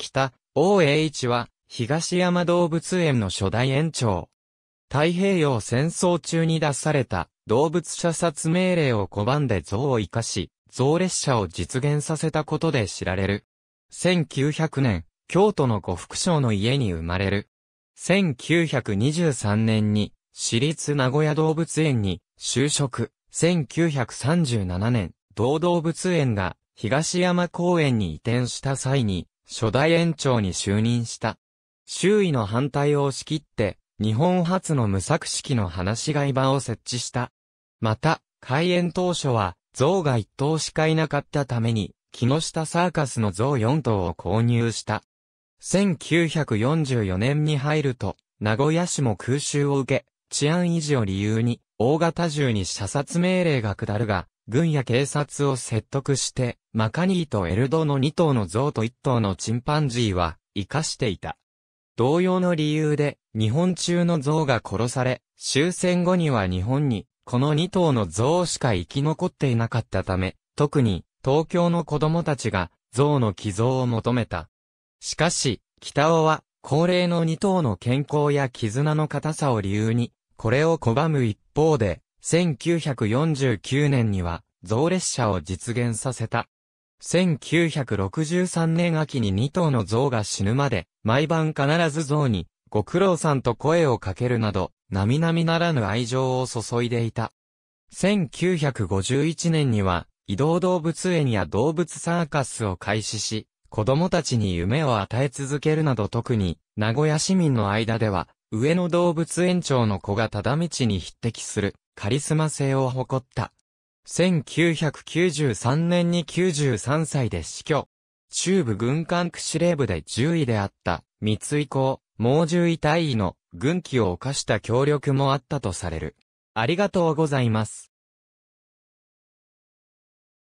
北、大栄一は、東山動物園の初代園長。太平洋戦争中に出された動物射殺命令を拒んで象を生かし、象列車を実現させたことで知られる。1900年、京都の呉服商の家に生まれる。1923年に、私立名古屋動物園に就職。1937年、同動物園が東山公園に移転した際に、初代園長に就任した。周囲の反対を押し切って、日本初の無作式の放し飼い場を設置した。また、開園当初は、象が一頭しかいなかったために、木下サーカスの象四頭を購入した。1944年に入ると、名古屋市も空襲を受け、治安維持を理由に、大型銃に射殺命令が下るが、軍や警察を説得して、マカニーとエルドの2頭の象と1頭のチンパンジーは、生かしていた。同様の理由で、日本中の象が殺され、終戦後には日本に、この2頭の象しか生き残っていなかったため、特に、東京の子供たちが、象の寄贈を求めた。しかし、北尾は、高齢の2頭の健康や絆の硬さを理由に、これを拒む一方で、1949年には、増列車を実現させた。1963年秋に2頭の象が死ぬまで、毎晩必ず象に、ご苦労さんと声をかけるなど、並々ならぬ愛情を注いでいた。1951年には、移動動物園や動物サーカスを開始し、子供たちに夢を与え続けるなど特に、名古屋市民の間では、上野動物園長の子が忠道に匹敵する、カリスマ性を誇った。1993年に93歳で死去。中部軍管区司令部で10位であった、三井港、猛獣位隊位の軍旗を犯した協力もあったとされる。ありがとうございます。